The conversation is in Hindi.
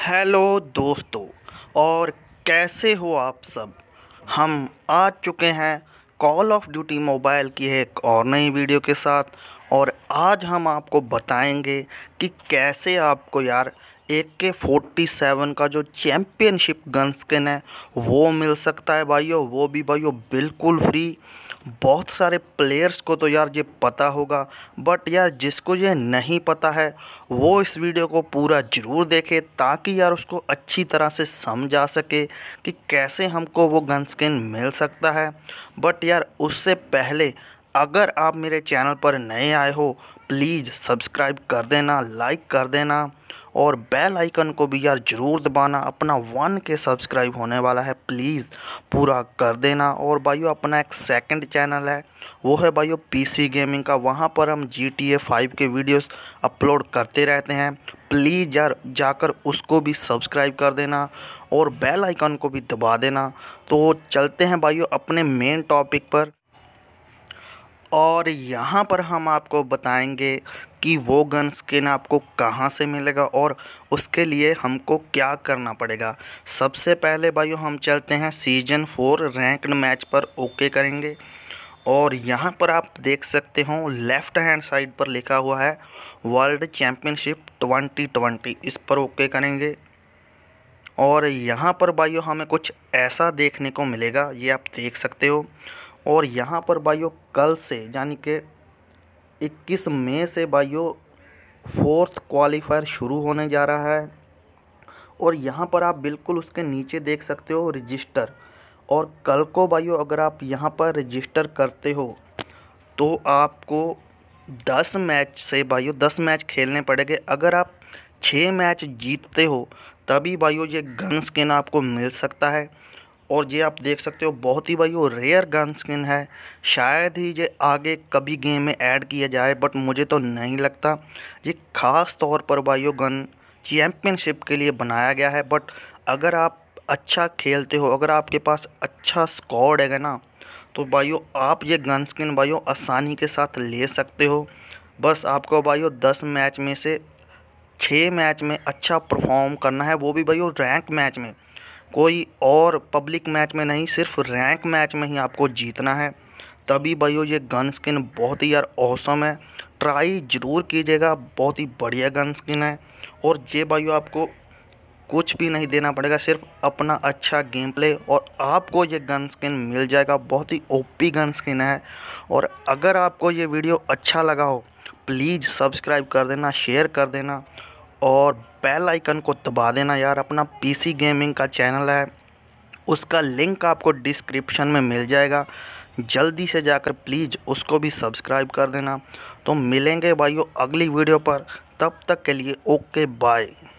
हेलो दोस्तों और कैसे हो आप सब हम आ चुके हैं कॉल ऑफ ड्यूटी मोबाइल की एक और नई वीडियो के साथ और आज हम आपको बताएंगे कि कैसे आपको यार ए के फोर्टी सेवन का जो चैम्पियनशिप गन स्किन है वो मिल सकता है भाइयों वो भी भाइयों बिल्कुल फ्री बहुत सारे प्लेयर्स को तो यार ये पता होगा बट यार जिसको ये नहीं पता है वो इस वीडियो को पूरा ज़रूर देखे ताकि यार उसको अच्छी तरह से समझ आ सके कि कैसे हमको वो गन स्किन मिल सकता है बट यार उससे पहले अगर आप मेरे चैनल पर नए आए हो प्लीज़ सब्सक्राइब कर देना लाइक कर देना और बेल आइकन को भी यार ज़रूर दबाना अपना वन के सब्सक्राइब होने वाला है प्लीज़ पूरा कर देना और भाइयों अपना एक सेकंड चैनल है वो है भाइयों पीसी गेमिंग का वहाँ पर हम जी टी ए फाइव के वीडियोस अपलोड करते रहते हैं प्लीज़ यार जाकर उसको भी सब्सक्राइब कर देना और बेल आइकन को भी दबा देना तो चलते हैं भाइयों अपने मेन टॉपिक पर और यहाँ पर हम आपको बताएंगे कि वो गन स्किन आपको कहाँ से मिलेगा और उसके लिए हमको क्या करना पड़ेगा सबसे पहले भाइयों हम चलते हैं सीजन फोर रैंकड मैच पर ओके करेंगे और यहाँ पर आप देख सकते हो लेफ़्ट हैंड साइड पर लिखा हुआ है वर्ल्ड चैम्पियनशिप 2020 इस पर ओके करेंगे और यहाँ पर भाइयों हमें कुछ ऐसा देखने को मिलेगा ये आप देख सकते हो और यहाँ पर भाइयों कल से यानी कि 21 मई से भाइयों फोर्थ क्वालिफायर शुरू होने जा रहा है और यहाँ पर आप बिल्कुल उसके नीचे देख सकते हो रजिस्टर और कल को भाइयों अगर आप यहाँ पर रजिस्टर करते हो तो आपको दस मैच से भाइयों दस मैच खेलने पड़ेंगे अगर आप छः मैच जीतते हो तभी भाइयों ये गन स्किन आपको मिल सकता है और ये आप देख सकते हो बहुत ही भाई वो रेयर गन स्किन है शायद ही ये आगे कभी गेम में ऐड किया जाए बट मुझे तो नहीं लगता ये ख़ास तौर पर भाई वो गन चैम्पियनशिप के लिए बनाया गया है बट अगर आप अच्छा खेलते हो अगर आपके पास अच्छा स्कॉड है ना तो भाइयों आप ये गन स्किन भाइयों आसानी के साथ ले सकते हो बस आपको भाइयों दस मैच में से छः मैच में अच्छा परफॉर्म करना है वो भी भाइयों रैंक मैच में कोई और पब्लिक मैच में नहीं सिर्फ रैंक मैच में ही आपको जीतना है तभी भाइयों ये गन स्किन बहुत ही यार औसम है ट्राई ज़रूर कीजिएगा बहुत ही बढ़िया गन स्किन है और ये भाइयों आपको कुछ भी नहीं देना पड़ेगा सिर्फ अपना अच्छा गेम प्ले और आपको ये गन स्किन मिल जाएगा बहुत ही ओपी गन स्किन है और अगर आपको ये वीडियो अच्छा लगा हो प्लीज़ सब्सक्राइब कर देना शेयर कर देना और बेल आइकन को दबा देना यार अपना पीसी गेमिंग का चैनल है उसका लिंक आपको डिस्क्रिप्शन में मिल जाएगा जल्दी से जाकर प्लीज़ उसको भी सब्सक्राइब कर देना तो मिलेंगे भाइयों अगली वीडियो पर तब तक के लिए ओके बाय